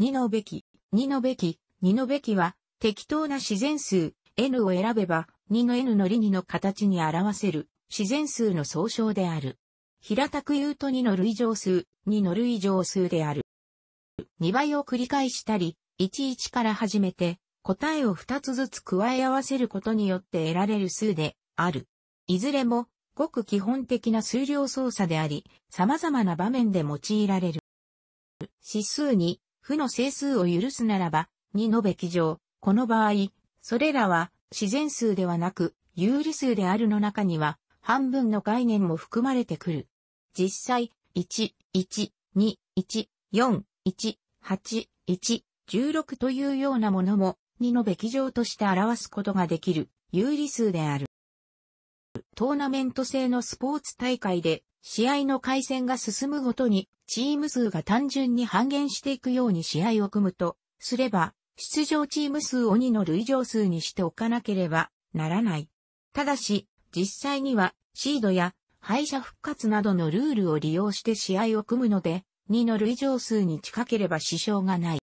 2のべき、2のべき、2のべきは、適当な自然数、n を選べば、2の n の理2の形に表せる、自然数の総称である。平たく言うと2の類乗数、2の類乗数である。2倍を繰り返したり、11から始めて、答えを2つずつ加え合わせることによって得られる数である。いずれも、ごく基本的な数量操作であり、様々な場面で用いられる。指数に負の整数を許すならば、2のべき上、この場合、それらは自然数ではなく有理数であるの中には半分の概念も含まれてくる。実際、1、1、2、1、4、1、8、1、16というようなものも2のべき上として表すことができる有理数である。トーナメント制のスポーツ大会で、試合の回線が進むごとに、チーム数が単純に半減していくように試合を組むと、すれば、出場チーム数を2の累乗数にしておかなければならない。ただし、実際には、シードや敗者復活などのルールを利用して試合を組むので、2の累乗数に近ければ支障がない。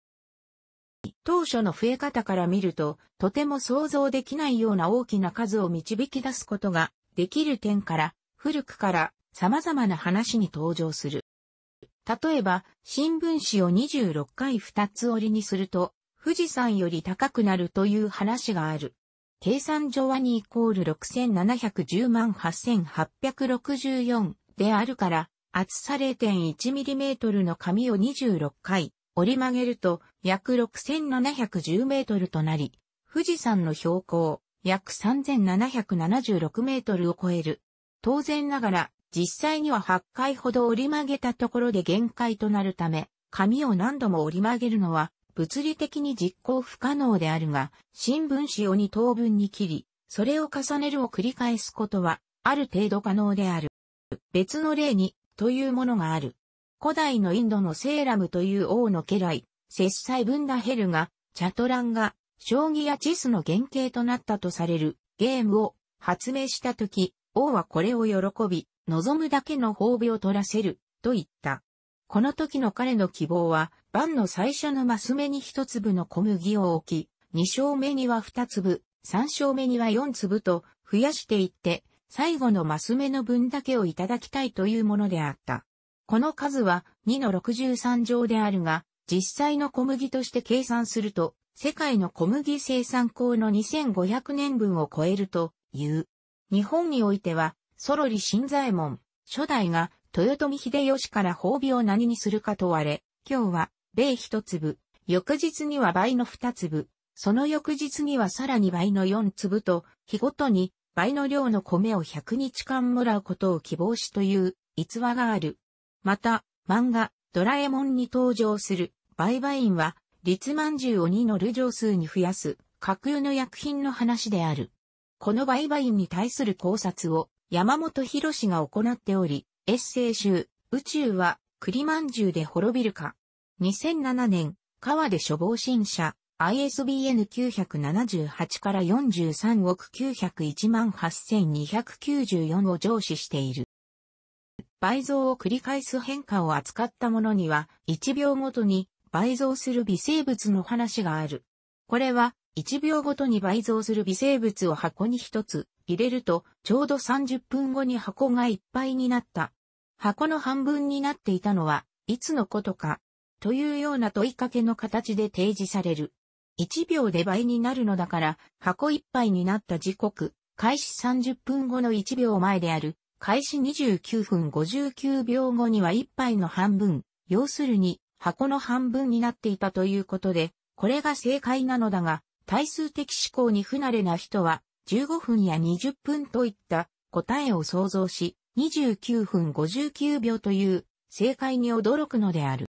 当初の増え方から見ると、とても想像できないような大きな数を導き出すことができる点から、古くから様々な話に登場する。例えば、新聞紙を26回2つ折りにすると、富士山より高くなるという話がある。計算上は2イコール6710万8864であるから、厚さ 0.1mm の紙を26回折り曲げると約6710メートルとなり、富士山の標高約3776メートルを超える。当然ながら、実際には8回ほど折り曲げたところで限界となるため、紙を何度も折り曲げるのは、物理的に実行不可能であるが、新聞紙を2等分に切り、それを重ねるを繰り返すことは、ある程度可能である。別の例に、というものがある。古代のインドのセーラムという王の家来、切裁ブンダヘルが、チャトランが、将棋やチェスの原型となったとされるゲームを発明したとき、王はこれを喜び、望むだけの褒美を取らせる、と言った。この時の彼の希望は、晩の最初のマス目に一粒の小麦を置き、二章目には二粒、三章目には四粒と増やしていって、最後のマス目の分だけをいただきたいというものであった。この数は2の63乗であるが、実際の小麦として計算すると世界の小麦生産口の2500年分を超えるという。日本においては、ソロリ新左衛門、初代が豊臣秀吉から褒美を何にするか問われ、今日は、米一粒、翌日には倍の二粒、その翌日にはさらに倍の四粒と、日ごとに倍の量の米を100日間もらうことを希望しという逸話がある。また、漫画、ドラえもんに登場する、売買員は、立万獣を2のル乗数に増やす、架空の薬品の話である。この売買に対する考察を山本博士が行っており、エッセイ集、宇宙は栗万獣で滅びるか。2007年、川で処方新社、ISBN 978から43億901万8294を上視している。倍増を繰り返す変化を扱ったものには、1秒ごとに倍増する微生物の話がある。これは、1秒ごとに倍増する微生物を箱に1つ入れると、ちょうど30分後に箱がいっぱいになった。箱の半分になっていたのは、いつのことか、というような問いかけの形で提示される。1秒で倍になるのだから、箱いっぱいになった時刻、開始30分後の1秒前である、開始29分59秒後には1杯の半分、要するに箱の半分になっていたということで、これが正解なのだが、対数的思考に不慣れな人は、15分や20分といった答えを想像し、29分59秒という正解に驚くのである。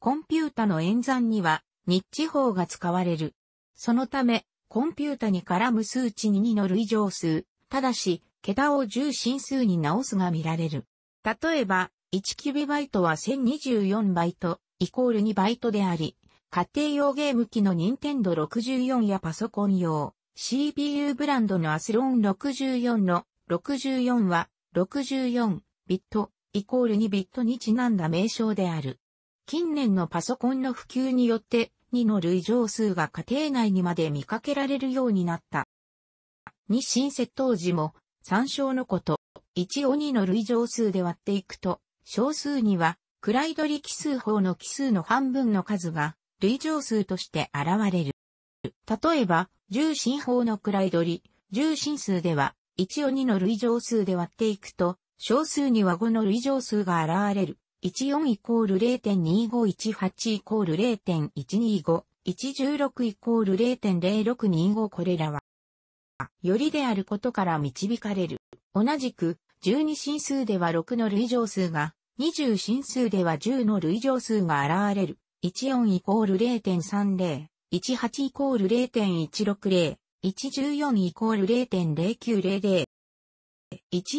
コンピュータの演算には日地方が使われる。そのため、コンピュータに絡む数値に2る異常数、ただし、桁を10進数に直すが見られる。例えば、1キビバイトは1024バイト、イコール2バイトであり、家庭用ゲーム機の任天堂64やパソコン用、CPU ブランドのアスロン64の64は64ビットイコール2ビットにちなんだ名称である。近年のパソコンの普及によって2の類乗数が家庭内にまで見かけられるようになった。日新設当時も参照のこと、1を2の類乗数で割っていくと、小数には位取奇数法の奇数の半分の数が類乗数として現れる。例えば、重心法の位取重心数では、1を2の類乗数で割っていくと、小数には5の類乗数が現れる。14イコール0.2518イコール0.125、116イコール0.0625これらは、よりであることから導かれる。同じく、12進数では6の類乗数が20進数では10の類乗数が現れる。14イコール0.30、18イコール0.160、114イコール0.0900。1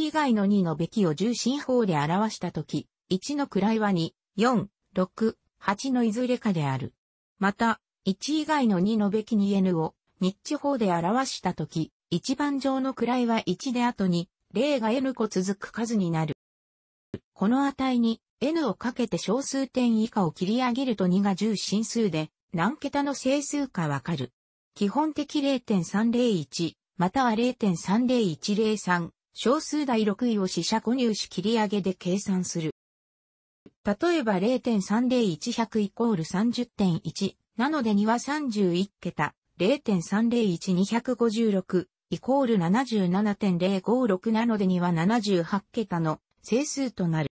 以外の2のべきを重心法で表したとき、1の位は2、4、6、8のいずれかである。また、1以外の2のべきに n を、日地法で表したとき、一番上の位は1で後に、0が n 個続く数になる。この値に n をかけて小数点以下を切り上げると2が10進数で何桁の整数かわかる。基本的0.301または0.30103小数第6位を四捨五入し切り上げで計算する。例えば0.301100イコール30.1なので2は31桁0.301256イコール77.056なので2は78桁の整数となる。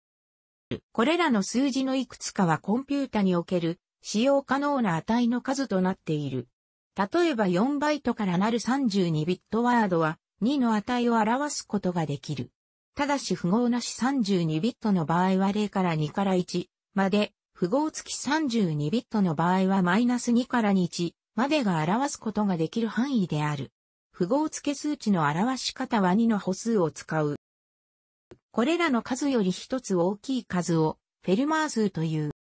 これらの数字のいくつかはコンピュータにおける使用可能な値の数となっている。例えば4バイトからなる32ビットワードは2の値を表すことができる。ただし符号なし32ビットの場合は0から2から1まで、符号付き32ビットの場合はマイナス2から1までが表すことができる範囲である。符号付け数値の表し方は2の歩数を使う。これらの数より一つ大きい数をフェルマー数という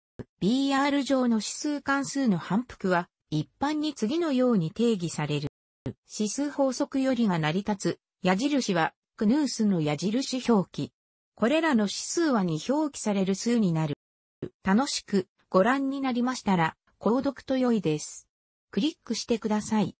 BR 上の指数関数の反復は一般に次のように定義される。指数法則よりが成り立つ矢印はクヌースの矢印表記。これらの指数はに表記される数になる。楽しくご覧になりましたら購読と良いです。クリックしてください。